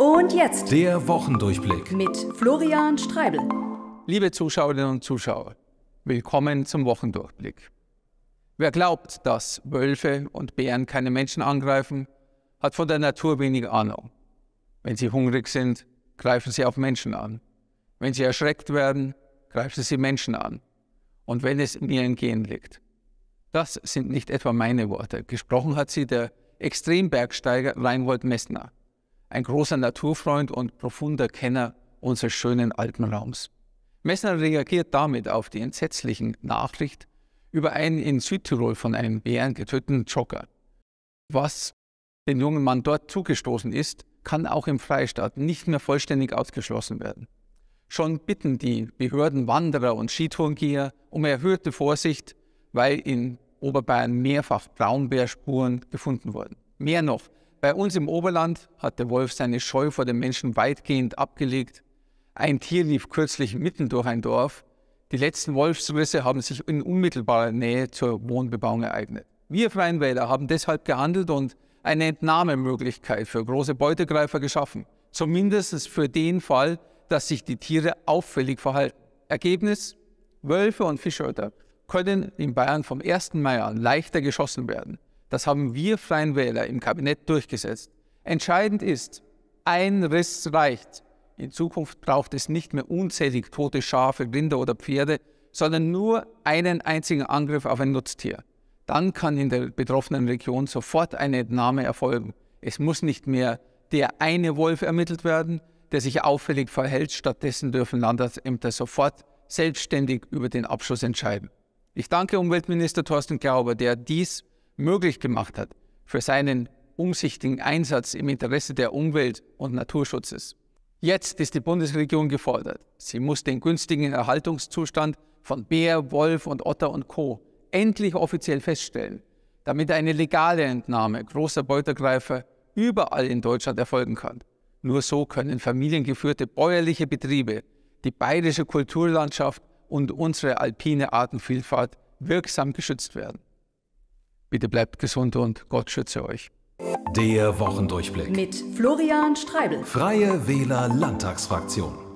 Und jetzt der Wochendurchblick mit Florian Streibel. Liebe Zuschauerinnen und Zuschauer, willkommen zum Wochendurchblick. Wer glaubt, dass Wölfe und Bären keine Menschen angreifen, hat von der Natur wenig Ahnung. Wenn sie hungrig sind, greifen sie auf Menschen an. Wenn sie erschreckt werden, greifen sie Menschen an. Und wenn es in ihren Gehen liegt. Das sind nicht etwa meine Worte. Gesprochen hat sie der Extrembergsteiger Reinhold Messner ein großer Naturfreund und profunder Kenner unseres schönen alten Raums. Messner reagiert damit auf die entsetzliche Nachricht über einen in Südtirol von einem Bären getöteten Jogger. Was dem jungen Mann dort zugestoßen ist, kann auch im Freistaat nicht mehr vollständig ausgeschlossen werden. Schon bitten die Behörden Wanderer und Skitourengeher um erhöhte Vorsicht, weil in Oberbayern mehrfach Braunbärspuren gefunden wurden. Mehr noch, bei uns im Oberland hat der Wolf seine Scheu vor den Menschen weitgehend abgelegt. Ein Tier lief kürzlich mitten durch ein Dorf. Die letzten Wolfsrisse haben sich in unmittelbarer Nähe zur Wohnbebauung ereignet. Wir Freien Wähler haben deshalb gehandelt und eine Entnahmemöglichkeit für große Beutegreifer geschaffen. Zumindest für den Fall, dass sich die Tiere auffällig verhalten. Ergebnis? Wölfe und Fischöter können in Bayern vom 1. Mai an leichter geschossen werden. Das haben wir Freien Wähler im Kabinett durchgesetzt. Entscheidend ist, ein Riss reicht. In Zukunft braucht es nicht mehr unzählig tote Schafe, Rinder oder Pferde, sondern nur einen einzigen Angriff auf ein Nutztier. Dann kann in der betroffenen Region sofort eine Entnahme erfolgen. Es muss nicht mehr der eine Wolf ermittelt werden, der sich auffällig verhält. Stattdessen dürfen Landesämter sofort selbstständig über den Abschuss entscheiden. Ich danke Umweltminister Thorsten Glauber, der dies möglich gemacht hat, für seinen umsichtigen Einsatz im Interesse der Umwelt und Naturschutzes. Jetzt ist die Bundesregierung gefordert. Sie muss den günstigen Erhaltungszustand von Bär, Wolf und Otter und Co. endlich offiziell feststellen, damit eine legale Entnahme großer Beutegreifer überall in Deutschland erfolgen kann. Nur so können familiengeführte bäuerliche Betriebe die bayerische Kulturlandschaft und unsere alpine Artenvielfalt wirksam geschützt werden. Bitte bleibt gesund und Gott schütze euch. Der Wochendurchblick. Mit Florian Streibel. Freie Wähler Landtagsfraktion.